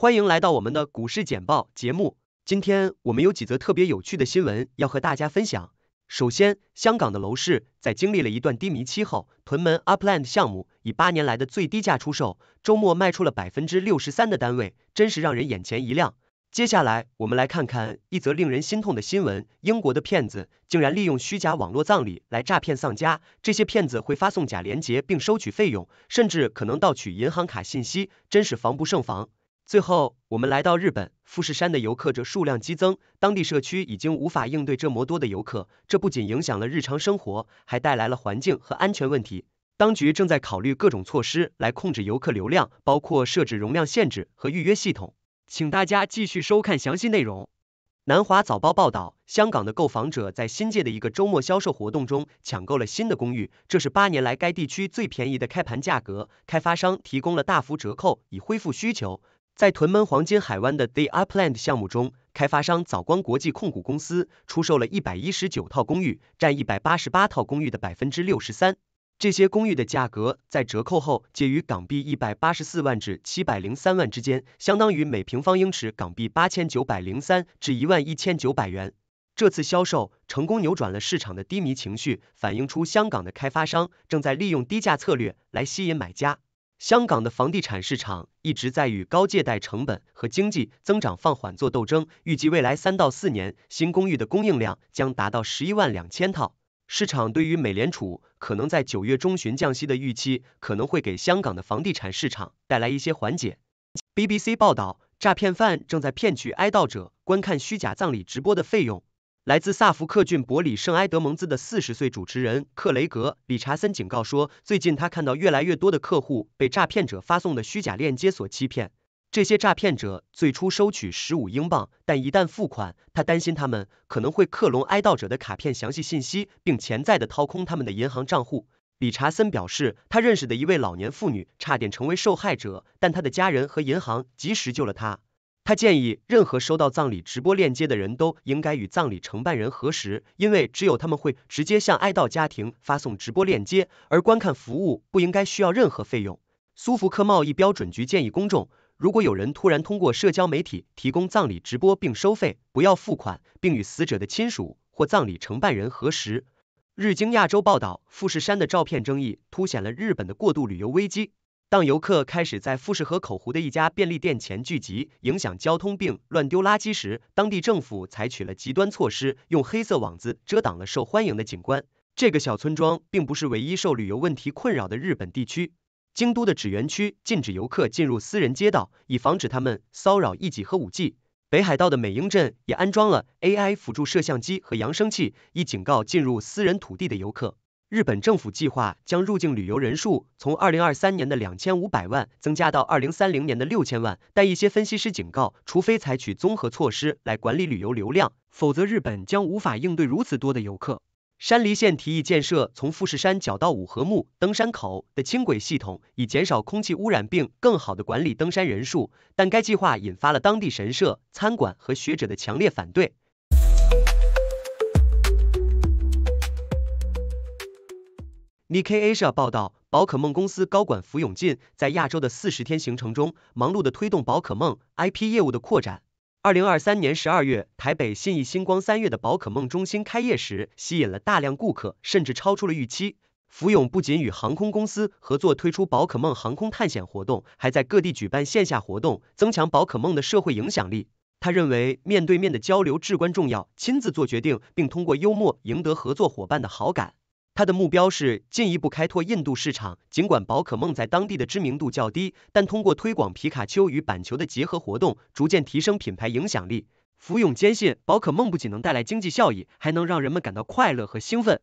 欢迎来到我们的股市简报节目。今天我们有几则特别有趣的新闻要和大家分享。首先，香港的楼市在经历了一段低迷期后，屯门 Upland 项目以八年来的最低价出售，周末卖出了百分之六十三的单位，真是让人眼前一亮。接下来，我们来看看一则令人心痛的新闻：英国的骗子竟然利用虚假网络葬礼来诈骗丧家。这些骗子会发送假链接并收取费用，甚至可能盗取银行卡信息，真是防不胜防。最后，我们来到日本，富士山的游客着数量激增，当地社区已经无法应对这么多的游客，这不仅影响了日常生活，还带来了环境和安全问题。当局正在考虑各种措施来控制游客流量，包括设置容量限制和预约系统。请大家继续收看详细内容。南华早报报道，香港的购房者在新界的一个周末销售活动中抢购了新的公寓，这是八年来该地区最便宜的开盘价格，开发商提供了大幅折扣以恢复需求。在屯门黄金海湾的 The Upland 项目中，开发商早光国际控股公司出售了一百一十九套公寓，占一百八十八套公寓的百分之六十三。这些公寓的价格在折扣后介于港币一百八十四万至七百零三万之间，相当于每平方英尺港币八千九百零三至一万一千九百元。这次销售成功扭转了市场的低迷情绪，反映出香港的开发商正在利用低价策略来吸引买家。香港的房地产市场一直在与高借贷成本和经济增长放缓做斗争。预计未来三到四年，新公寓的供应量将达到十一万两千套。市场对于美联储可能在九月中旬降息的预期，可能会给香港的房地产市场带来一些缓解。BBC 报道，诈骗犯正在骗取哀悼者观看虚假葬礼直播的费用。来自萨福克郡伯里圣埃德蒙兹的四十岁主持人克雷格·理查森警告说，最近他看到越来越多的客户被诈骗者发送的虚假链接所欺骗。这些诈骗者最初收取十五英镑，但一旦付款，他担心他们可能会克隆哀悼者的卡片详细信息，并潜在的掏空他们的银行账户。理查森表示，他认识的一位老年妇女差点成为受害者，但他的家人和银行及时救了他。他建议，任何收到葬礼直播链接的人都应该与葬礼承办人核实，因为只有他们会直接向哀悼家庭发送直播链接，而观看服务不应该需要任何费用。苏福克贸易标准局建议公众，如果有人突然通过社交媒体提供葬礼直播并收费，不要付款，并与死者的亲属或葬礼承办人核实。日经亚洲报道，富士山的照片争议凸显了日本的过度旅游危机。当游客开始在富士河口湖的一家便利店前聚集，影响交通并乱丢垃圾时，当地政府采取了极端措施，用黑色网子遮挡了受欢迎的景观。这个小村庄并不是唯一受旅游问题困扰的日本地区。京都的纸园区禁止游客进入私人街道，以防止他们骚扰艺己和舞妓。北海道的美瑛镇也安装了 AI 辅助摄像机和扬声器，以警告进入私人土地的游客。日本政府计划将入境旅游人数从二零二三年的两千五百万增加到二零三零年的六千万，但一些分析师警告，除非采取综合措施来管理旅游流量，否则日本将无法应对如此多的游客。山梨县提议建设从富士山脚到五合目登山口的轻轨系统，以减少空气污染并更好地管理登山人数，但该计划引发了当地神社、餐馆和学者的强烈反对。Nik Asia 报道，宝可梦公司高管福永进在亚洲的四十天行程中，忙碌地推动宝可梦 IP 业务的扩展。二零二三年十二月，台北信义星光三月的宝可梦中心开业时，吸引了大量顾客，甚至超出了预期。福永不仅与航空公司合作推出宝可梦航空探险活动，还在各地举办线下活动，增强宝可梦的社会影响力。他认为，面对面的交流至关重要，亲自做决定，并通过幽默赢得合作伙伴的好感。他的目标是进一步开拓印度市场。尽管宝可梦在当地的知名度较低，但通过推广皮卡丘与板球的结合活动，逐渐提升品牌影响力。福永坚信，宝可梦不仅能带来经济效益，还能让人们感到快乐和兴奋。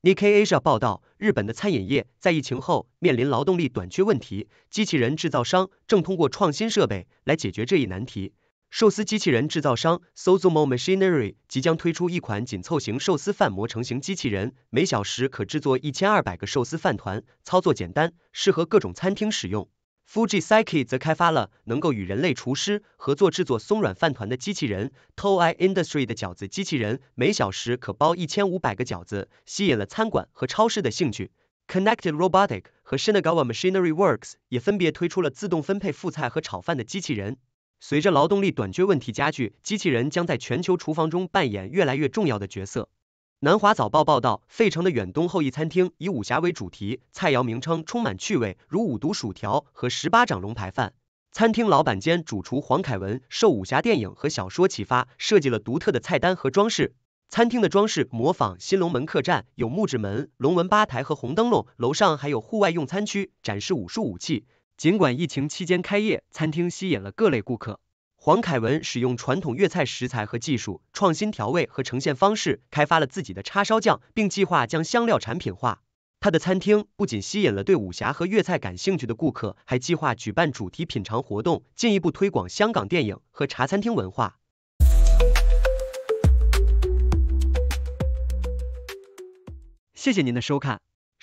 Nik Asia 报道，日本的餐饮业在疫情后面临劳动力短缺问题，机器人制造商正通过创新设备来解决这一难题。寿司机器人制造商 s o z o m o Machinery 即将推出一款紧凑型寿司饭模成型机器人，每小时可制作一千二百个寿司饭团，操作简单，适合各种餐厅使用。Fuji Sake 则开发了能够与人类厨师合作制作松软饭团的机器人。Toi Industry 的饺子机器人每小时可包一千五百个饺子，吸引了餐馆和超市的兴趣。Connected Robotics 和 Shinagawa Machinery Works 也分别推出了自动分配副菜和炒饭的机器人。随着劳动力短缺问题加剧，机器人将在全球厨房中扮演越来越重要的角色。南华早报报道，费城的远东后裔餐厅以武侠为主题，菜肴名称充满趣味，如五毒薯条和十八掌龙排饭。餐厅老板兼主厨黄凯文受武侠电影和小说启发，设计了独特的菜单和装饰。餐厅的装饰模仿《新龙门客栈》，有木质门、龙纹吧台和红灯笼。楼上还有户外用餐区，展示武术武器。尽管疫情期间开业，餐厅吸引了各类顾客。黄凯文使用传统粤菜食材和技术，创新调味和呈现方式，开发了自己的叉烧酱，并计划将香料产品化。他的餐厅不仅吸引了对武侠和粤菜感兴趣的顾客，还计划举办主题品尝活动，进一步推广香港电影和茶餐厅文化。谢谢您的收看。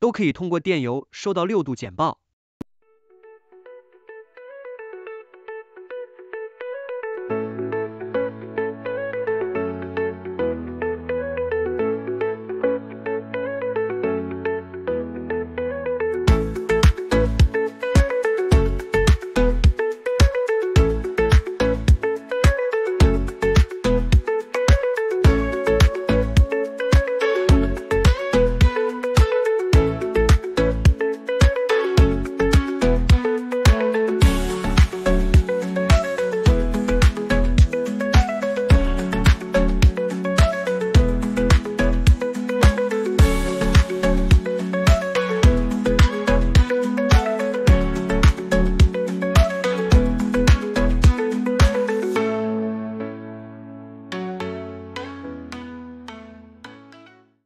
都可以通过电邮收到六度简报。